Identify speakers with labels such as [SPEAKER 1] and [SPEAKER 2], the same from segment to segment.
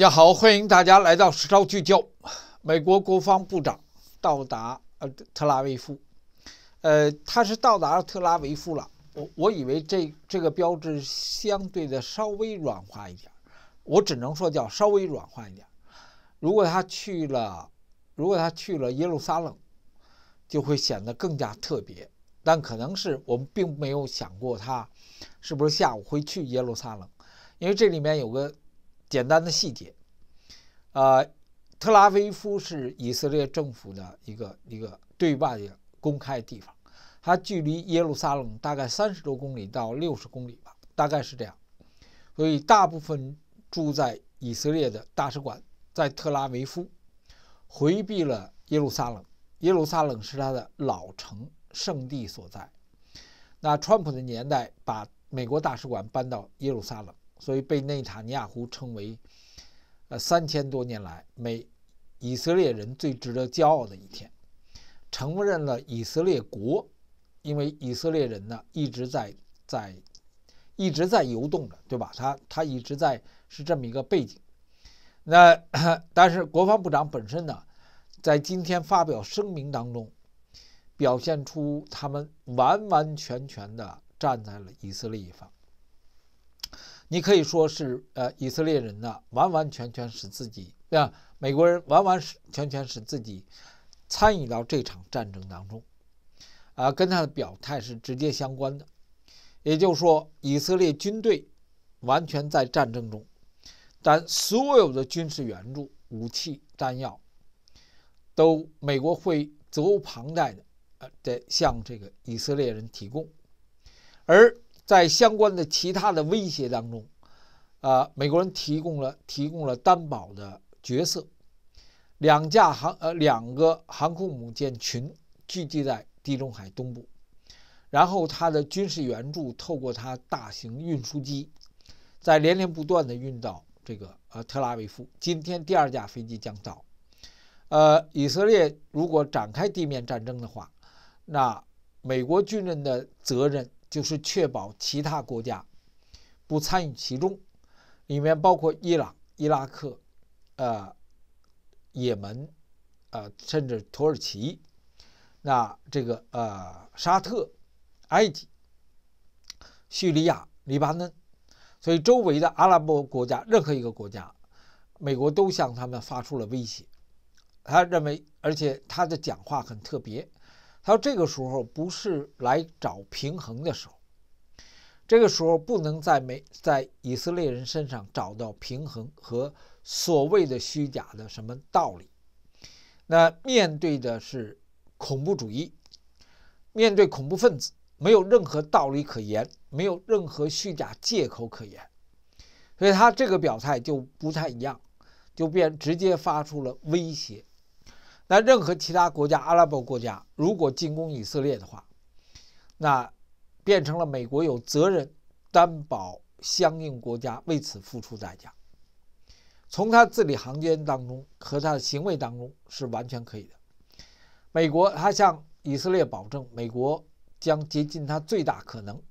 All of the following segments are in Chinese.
[SPEAKER 1] 大家好，欢迎大家来到时事聚焦。美国国防部长到达呃特拉维夫，呃，他是到达了特拉维夫了。我我以为这这个标志相对的稍微软化一点，我只能说叫稍微软化一点。如果他去了，如果他去了耶路撒冷，就会显得更加特别。但可能是我们并没有想过他是不是下午会去耶路撒冷，因为这里面有个简单的细节。呃，特拉维夫是以色列政府的一个一个对外的公开地方，它距离耶路撒冷大概三十多公里到六十公里吧，大概是这样。所以，大部分住在以色列的大使馆在特拉维夫，回避了耶路撒冷。耶路撒冷是它的老城圣地所在。那川普的年代把美国大使馆搬到耶路撒冷，所以被内塔尼亚胡称为。呃，三千多年来，美以色列人最值得骄傲的一天，承认了以色列国，因为以色列人呢一直在在一直在游动着，对吧？他他一直在是这么一个背景。那但是国防部长本身呢，在今天发表声明当中，表现出他们完完全全的站在了以色列一方。你可以说是，呃，以色列人呢，完完全全使自己，对吧？美国人完完全全使自己参与到这场战争当中，啊，跟他的表态是直接相关的。也就是说，以色列军队完全在战争中，但所有的军事援助、武器、弹药，都美国会责无旁贷的，呃，在向这个以色列人提供，而。在相关的其他的威胁当中，呃，美国人提供了提供了担保的角色。两架航呃两个航空母舰群聚集在地中海东部，然后他的军事援助透过他大型运输机，在连连不断的运到这个呃特拉维夫。今天第二架飞机将到。呃，以色列如果展开地面战争的话，那美国军人的责任。就是确保其他国家不参与其中，里面包括伊朗、伊拉克、呃、也门、呃，甚至土耳其，那这个呃，沙特、埃及、叙利亚、黎巴嫩，所以周围的阿拉伯国家任何一个国家，美国都向他们发出了威胁。他认为，而且他的讲话很特别。他说：“这个时候不是来找平衡的时候，这个时候不能在美、在以色列人身上找到平衡和所谓的虚假的什么道理。那面对的是恐怖主义，面对恐怖分子，没有任何道理可言，没有任何虚假借口可言。所以他这个表态就不太一样，就变直接发出了威胁。”那任何其他国家、阿拉伯国家如果进攻以色列的话，那变成了美国有责任担保相应国家为此付出代价。从他字里行间当中和他的行为当中是完全可以的。美国他向以色列保证，美国将竭尽他最大可能，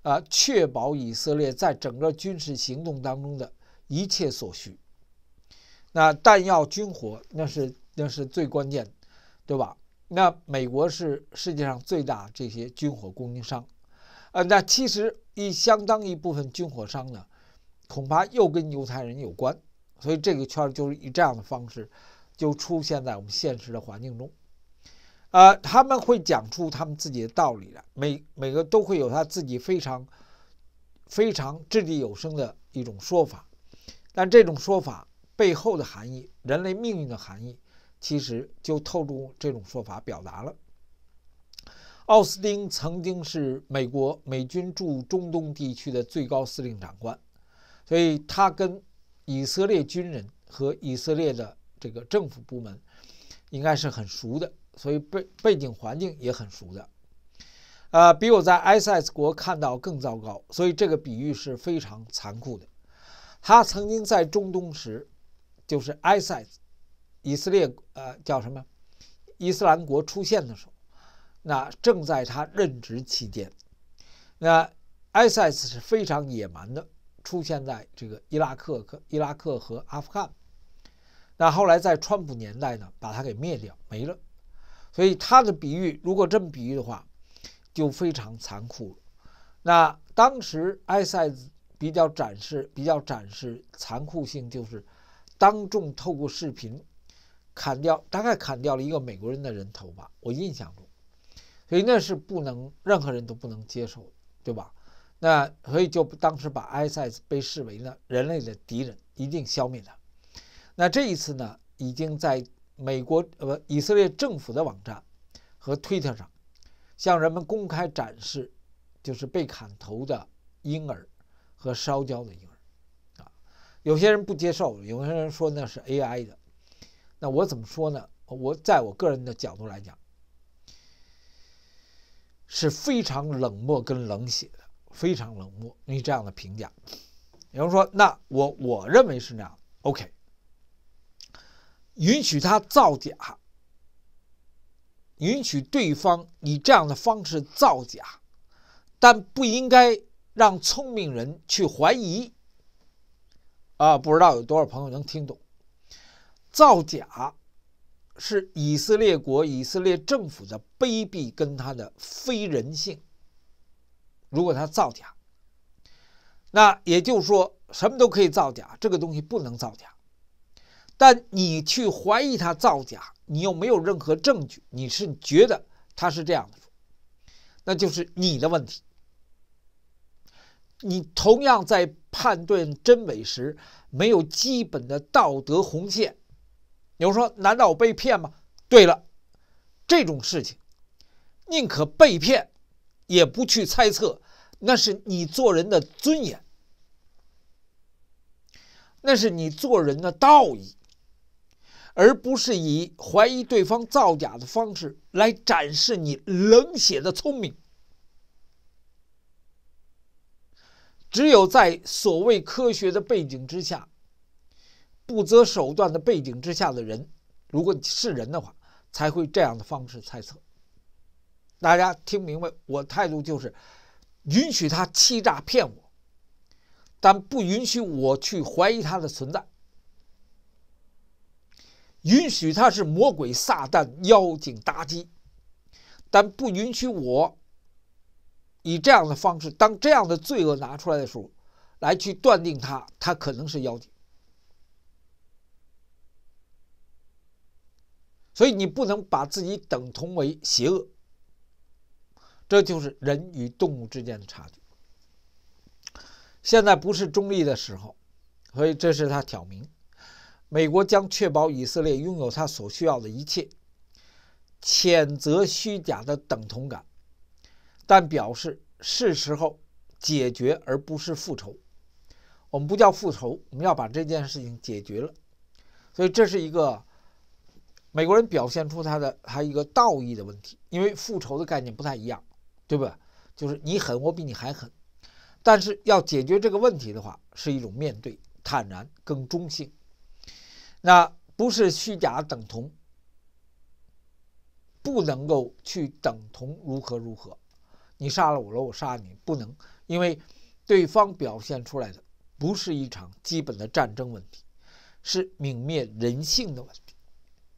[SPEAKER 1] 啊，确保以色列在整个军事行动当中的一切所需。那弹药、军火，那是。那是最关键的，对吧？那美国是世界上最大这些军火供应商，呃，那其实一相当一部分军火商呢，恐怕又跟犹太人有关。所以这个圈就是以这样的方式就出现在我们现实的环境中，呃，他们会讲出他们自己的道理来，每每个都会有他自己非常非常掷地有声的一种说法，但这种说法背后的含义，人类命运的含义。其实就透露这种说法表达了。奥斯丁曾经是美国美军驻中东地区的最高司令长官，所以他跟以色列军人和以色列的这个政府部门应该是很熟的，所以背背景环境也很熟的。呃，比我在 ISIS 国看到更糟糕，所以这个比喻是非常残酷的。他曾经在中东时就是 ISIS。以色列呃叫什么？伊斯兰国出现的时候，那正在他任职期间。那 ISIS 是非常野蛮的，出现在这个伊拉克、伊拉克和阿富汗。那后来在川普年代呢，把它给灭掉，没了。所以他的比喻如果这么比喻的话，就非常残酷了。那当时 ISIS 比较展示、比较展示残酷性，就是当众透过视频。砍掉大概砍掉了一个美国人的人头吧，我印象中，所以那是不能任何人都不能接受的，对吧？那所以就当时把 ISIS 被视为呢人类的敌人，一定消灭它。那这一次呢，已经在美国呃以色列政府的网站和推特上向人们公开展示，就是被砍头的婴儿和烧焦的婴儿啊。有些人不接受，有些人说那是 AI 的。那我怎么说呢？我在我个人的角度来讲，是非常冷漠跟冷血的，非常冷漠。你这样的评价，有人说，那我我认为是那样。OK，允许他造假，允许对方以这样的方式造假，但不应该让聪明人去怀疑。啊，不知道有多少朋友能听懂。造假是以色列国、以色列政府的卑鄙跟他的非人性。如果他造假，那也就是说什么都可以造假，这个东西不能造假。但你去怀疑他造假，你又没有任何证据，你是觉得他是这样的，那就是你的问题。你同样在判断真伪时没有基本的道德红线。你说：“难道我被骗吗？”对了，这种事情，宁可被骗，也不去猜测，那是你做人的尊严，那是你做人的道义，而不是以怀疑对方造假的方式来展示你冷血的聪明。只有在所谓科学的背景之下。不择手段的背景之下的人，如果是人的话，才会这样的方式猜测。大家听明白，我态度就是：允许他欺诈骗我，但不允许我去怀疑他的存在；允许他是魔鬼、撒旦、妖精、妲己，但不允许我以这样的方式，当这样的罪恶拿出来的时候，来去断定他，他可能是妖精。所以你不能把自己等同为邪恶，这就是人与动物之间的差距。现在不是中立的时候，所以这是他挑明：美国将确保以色列拥有它所需要的一切，谴责虚假的等同感，但表示是时候解决而不是复仇。我们不叫复仇，我们要把这件事情解决了。所以这是一个。美国人表现出他的他一个道义的问题，因为复仇的概念不太一样，对吧？就是你狠，我比你还狠。但是要解决这个问题的话，是一种面对坦然更中性，那不是虚假等同，不能够去等同如何如何，你杀了我了，我杀你不能，因为对方表现出来的不是一场基本的战争问题，是泯灭人性的问题。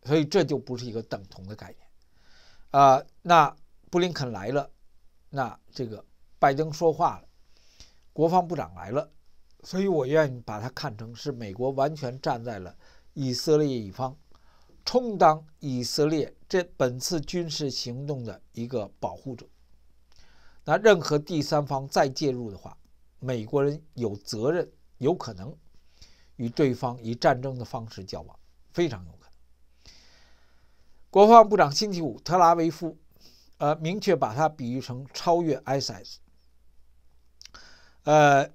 [SPEAKER 1] 所以这就不是一个等同的概念，啊，那布林肯来了，那这个拜登说话了，国防部长来了，所以我愿意把它看成是美国完全站在了以色列一方，充当以色列这本次军事行动的一个保护者。那任何第三方再介入的话，美国人有责任，有可能与对方以战争的方式交往，非常有。国防部长星期五特拉维夫，呃，明确把它比喻成超越 ISIS。呃，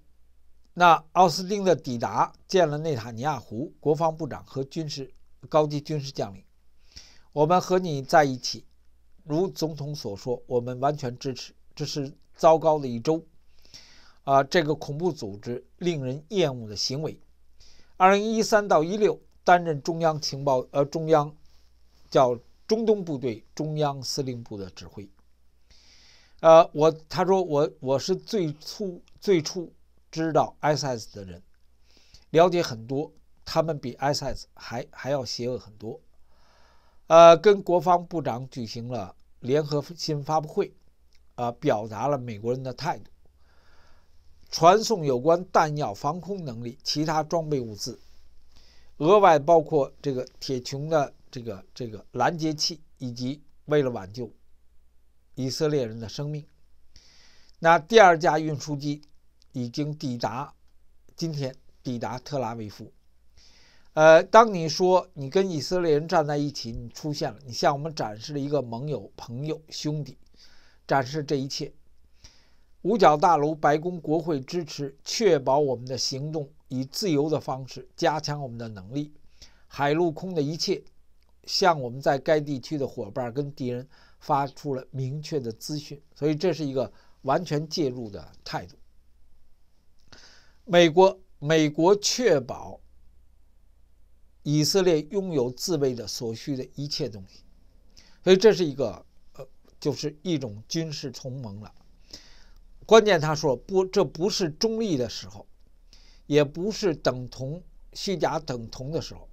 [SPEAKER 1] 那奥斯汀的抵达见了内塔尼亚胡国防部长和军事高级军事将领。我们和你在一起，如总统所说，我们完全支持。这是糟糕的一周，啊，这个恐怖组织令人厌恶的行为。二零一三到一六担任中央情报呃中央。叫中东部队中央司令部的指挥。呃，我他说我我是最初最初知道 ISIS 的人，了解很多，他们比 ISIS 还还要邪恶很多。呃，跟国防部长举行了联合新闻发布会，呃，表达了美国人的态度，传送有关弹药、防空能力、其他装备物资，额外包括这个铁穹的。这个这个拦截器，以及为了挽救以色列人的生命，那第二架运输机已经抵达，今天抵达特拉维夫。呃，当你说你跟以色列人站在一起，你出现了，你向我们展示了一个盟友、朋友、兄弟，展示这一切。五角大楼、白宫、国会支持，确保我们的行动以自由的方式，加强我们的能力，海陆空的一切。向我们在该地区的伙伴跟敌人发出了明确的资讯，所以这是一个完全介入的态度。美国，美国确保以色列拥有自卫的所需的一切东西，所以这是一个呃，就是一种军事同盟了。关键他说不，这不是中立的时候，也不是等同虚假等同的时候，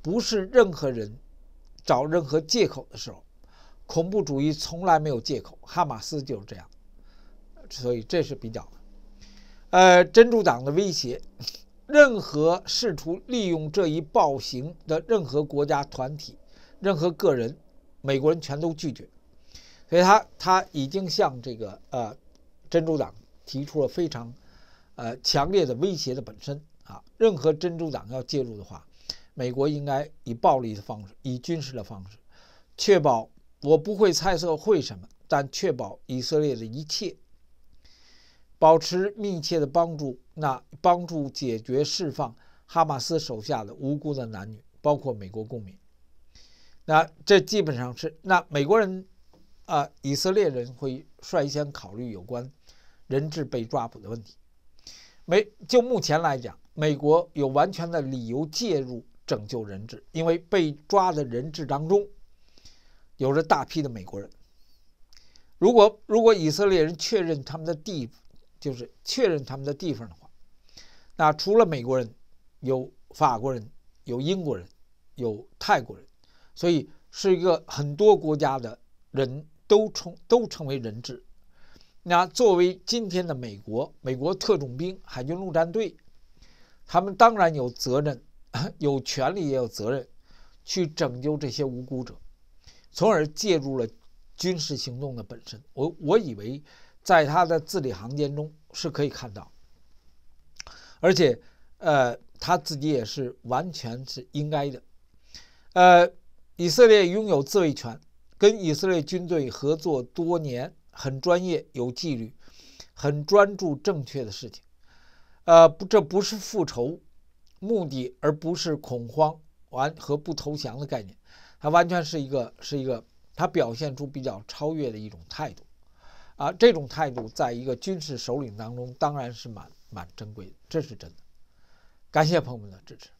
[SPEAKER 1] 不是任何人。找任何借口的时候，恐怖主义从来没有借口，哈马斯就是这样，所以这是比较，呃，珍珠党的威胁，任何试图利用这一暴行的任何国家、团体、任何个人，美国人全都拒绝，所以他他已经向这个呃珍珠党提出了非常，呃强烈的威胁的本身啊，任何珍珠党要介入的话。美国应该以暴力的方式，以军事的方式，确保我不会猜测会什么，但确保以色列的一切保持密切的帮助，那帮助解决释放哈马斯手下的无辜的男女，包括美国公民。那这基本上是那美国人啊，以色列人会率先考虑有关人质被抓捕的问题。美就目前来讲，美国有完全的理由介入。拯救人质，因为被抓的人质当中有着大批的美国人。如果如果以色列人确认他们的地，就是确认他们的地方的话，那除了美国人，有法国人，有英国人，有泰国人，所以是一个很多国家的人都成都成为人质。那作为今天的美国，美国特种兵、海军陆战队，他们当然有责任。有权利也有责任去拯救这些无辜者，从而介入了军事行动的本身。我我以为，在他的字里行间中是可以看到，而且，呃，他自己也是完全是应该的。呃，以色列拥有自卫权，跟以色列军队合作多年，很专业、有纪律、很专注正确的事情。呃，不，这不是复仇。目的，而不是恐慌完和不投降的概念，它完全是一个是一个，它表现出比较超越的一种态度，啊，这种态度在一个军事首领当中当然是蛮蛮珍贵的，这是真的。感谢朋友们的支持。